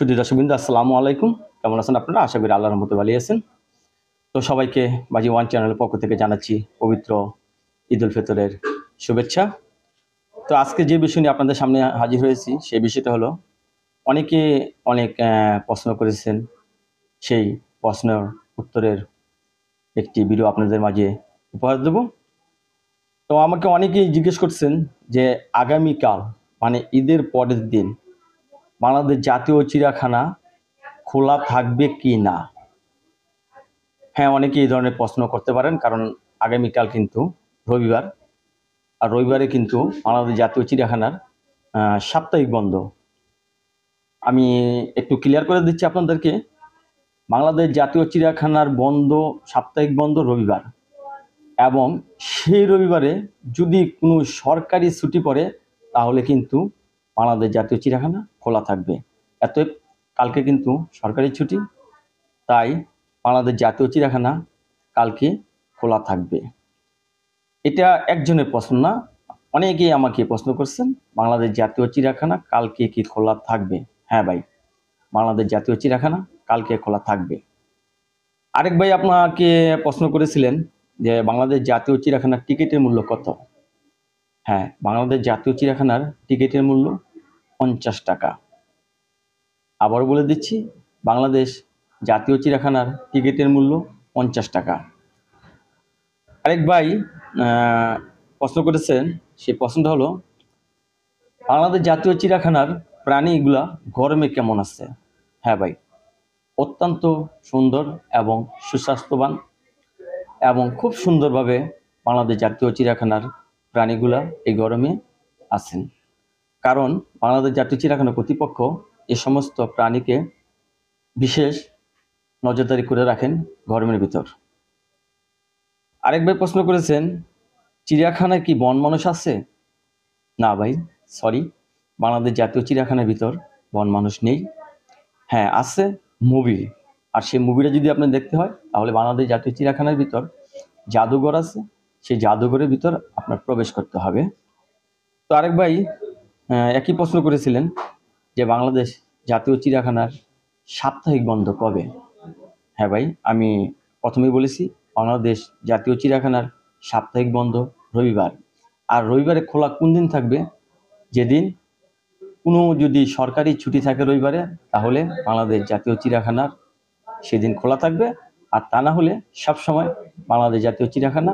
সুদী দর্শকবিন্দু আসসালামু আলাইকুম কেমন আছেন আপনারা আশা করি আল্লাহর মতো ভালো আছেন তো সবাইকে বাজি ওয়ান চ্যানেলের পক্ষ থেকে জানাচ্ছি পবিত্র ঈদ উল ফিতরের শুভেচ্ছা তো আজকে যে বিষয় নিয়ে আপনাদের সামনে হাজির হয়েছি সেই বিষয়টা হলো অনেকে অনেক প্রশ্ন করেছেন সেই প্রশ্নের উত্তরের একটি ভিডিও আপনাদের মাঝে উপহার দেব তো আমাকে অনেকেই জিজ্ঞেস করছেন যে আগামীকাল মানে ঈদের পরের দিন বাংলাদেশ জাতীয় চিড়িয়াখানা খোলা থাকবে কি না হ্যাঁ অনেকে এই ধরনের প্রশ্ন করতে পারেন কারণ আগামীকাল কিন্তু রবিবার আর রবিবারে কিন্তু বাংলাদেশ জাতীয় চিড়িয়াখানার সাপ্তাহিক বন্ধ আমি একটু ক্লিয়ার করে দিচ্ছি আপনাদেরকে বাংলাদেশ জাতীয় চিড়িয়াখানার বন্ধ সাপ্তাহিক বন্ধ রবিবার এবং সেই রবিবারে যদি কোনো সরকারি ছুটি পড়ে তাহলে কিন্তু বাংলাদেশ জাতীয় চিড়িয়াখানা খোলা থাকবে এত কালকে কিন্তু সরকারি ছুটি তাই বাংলাদেশ জাতীয় চিড়িয়াখানা কালকে খোলা থাকবে এটা একজনের প্রশ্ন না অনেকেই আমাকে প্রশ্ন করছেন বাংলাদেশ জাতীয় চিড়িয়াখানা কালকে কি খোলা থাকবে হ্যাঁ ভাই বাংলাদেশ জাতীয় চিড়িয়াখানা কালকে খোলা থাকবে আরেক ভাই আপনাকে প্রশ্ন করেছিলেন যে বাংলাদেশ জাতীয় চিড়িয়াখানার টিকিটের মূল্য কত হ্যাঁ বাংলাদেশ জাতীয় চিড়িয়াখানার টিকিটের মূল্য পঞ্চাশ টাকা আবার বলে দিচ্ছি বাংলাদেশ জাতীয় চিড়িয়াখানার টিকিটের মূল্য পঞ্চাশ টাকা আরেক ভাই প্রশ্ন করেছেন সেই প্রশ্নটা হলো বাংলাদেশ জাতীয় চিড়িয়াখানার প্রাণীগুলা গরমে কেমন আছে হ্যাঁ ভাই অত্যন্ত সুন্দর এবং সুস্বাস্থ্যবান এবং খুব সুন্দরভাবে বাংলাদেশ জাতীয় চিড়িয়াখানার প্রাণীগুলা এই গরমে আছেন কারণ বাংলাদেশ জাতীয় চিড়িয়াখানা কর্তৃপক্ষ এ সমস্ত প্রাণীকে বিশেষ নজরদারি করে রাখেন গরমের ভিতর আরেক ভাই প্রশ্ন করেছেন চিড়িয়াখানায় কি বন মানুষ আছে না ভাই সরি বাংলাদেশ জাতীয় চিড়িয়াখানার ভিতর বন মানুষ নেই হ্যাঁ আছে মুভি আর সেই মুভিটা যদি আপনার দেখতে হয় তাহলে বাংলাদেশ জাতীয় চিড়িয়াখানার ভিতর জাদুঘর আছে সেই জাদুঘরের ভিতর আপনার প্রবেশ করতে হবে তো আরেক ভাই একই প্রশ্ন করেছিলেন যে বাংলাদেশ জাতীয় চিড়িয়াখানার সাপ্তাহিক বন্ধ কবে হ্যাঁ ভাই আমি প্রথমেই বলেছি বাংলাদেশ জাতীয় চিড়িয়াখানার সাপ্তাহিক বন্ধ রবিবার আর রবিবারে খোলা কোন দিন থাকবে যেদিন কোনো যদি সরকারি ছুটি থাকে রবিবারে তাহলে বাংলাদেশ জাতীয় চিড়িয়াখানার সেদিন খোলা থাকবে আর তা না হলে সবসময় বাংলাদেশ জাতীয় চিড়িয়াখানা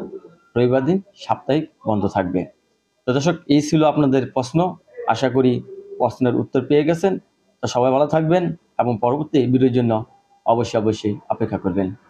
রবিবার দিন সাপ্তাহিক বন্ধ থাকবে তো দর্শক এই ছিল আপনাদের প্রশ্ন আশা করি প্রশ্নের উত্তর পেয়ে গেছেন তো সবাই ভালো থাকবেন এবং পরবর্তী ভিডিওর জন্য অবশ্যই অবশ্যই অপেক্ষা করবেন